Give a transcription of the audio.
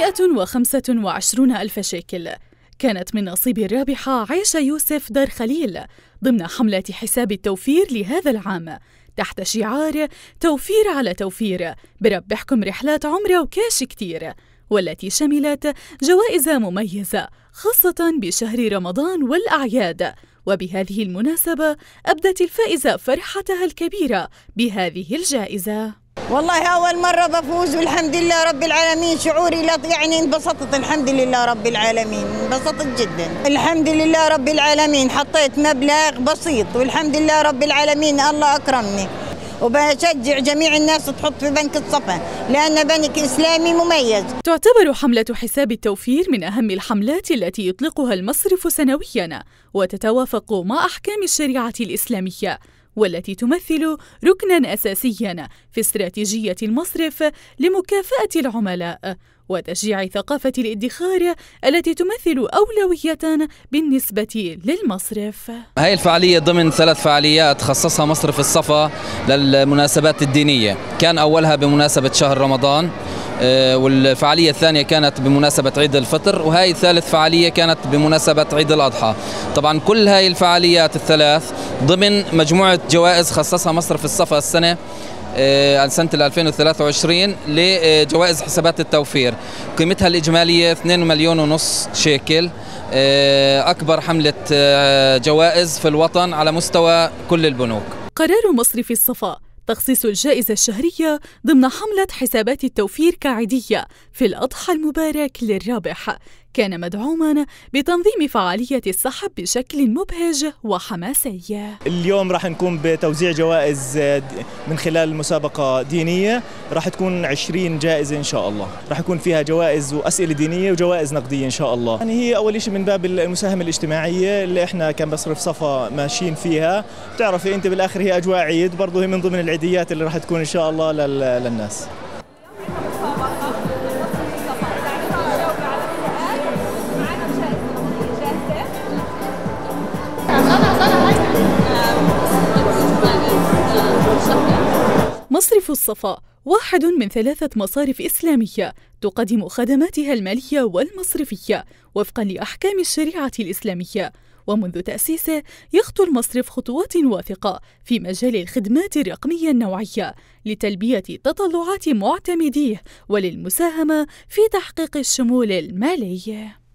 125 ألف شيكل كانت من نصيب الرابحة عيشة يوسف دار خليل ضمن حملة حساب التوفير لهذا العام تحت شعار توفير على توفير بربحكم رحلات عمرة وكاش كتير والتي شملت جوائز مميزة خاصة بشهر رمضان والأعياد وبهذه المناسبة أبدت الفائزة فرحتها الكبيرة بهذه الجائزة والله أول مرة بفوز والحمد لله رب العالمين شعوري لا يعني انبسطت الحمد لله رب العالمين انبسطت جدا الحمد لله رب العالمين حطيت مبلغ بسيط والحمد لله رب العالمين الله أكرمني وبشجع جميع الناس تحط في بنك الصفا لأن بنك إسلامي مميز تعتبر حملة حساب التوفير من أهم الحملات التي يطلقها المصرف سنويا وتتوافق مع أحكام الشريعة الإسلامية والتي تمثل ركنا اساسيا في استراتيجيه المصرف لمكافاه العملاء وتشجيع ثقافه الادخار التي تمثل اولويه بالنسبه للمصرف. هذه الفعاليه ضمن ثلاث فعاليات خصصها مصرف الصفا للمناسبات الدينيه، كان اولها بمناسبه شهر رمضان آه، والفعالية الثانية كانت بمناسبة عيد الفطر وهاي الثالث فعالية كانت بمناسبة عيد الأضحى طبعا كل هاي الفعاليات الثلاث ضمن مجموعة جوائز خصصها مصرف الصفا السنة آه، عن سنة 2023 لجوائز حسابات التوفير قيمتها الإجمالية 2 مليون ونص شيكل آه، أكبر حملة جوائز في الوطن على مستوى كل البنوك قرار مصرف الصفا تخصيص الجائزة الشهرية ضمن حملة حسابات التوفير كعيدية في الأضحى المبارك للرابح كان مدعوما بتنظيم فعالية السحب بشكل مبهج وحماسي اليوم راح نقوم بتوزيع جوائز من خلال مسابقة دينية راح تكون 20 جائزة إن شاء الله راح يكون فيها جوائز وأسئلة دينية وجوائز نقدية إن شاء الله يعني هي أول شيء من باب المساهمة الاجتماعية اللي إحنا كان بصرف صفا ماشيين فيها بتعرفي أنت بالآخر هي أجواء عيد برضه هي من ضمن العيديات اللي راح تكون إن شاء الله للناس مصرف الصفاء واحد من ثلاثة مصارف إسلامية تقدم خدماتها المالية والمصرفية وفقا لأحكام الشريعة الإسلامية ومنذ تأسيسه يخطو المصرف خطوات واثقة في مجال الخدمات الرقمية النوعية لتلبية تطلعات معتمديه وللمساهمة في تحقيق الشمول المالي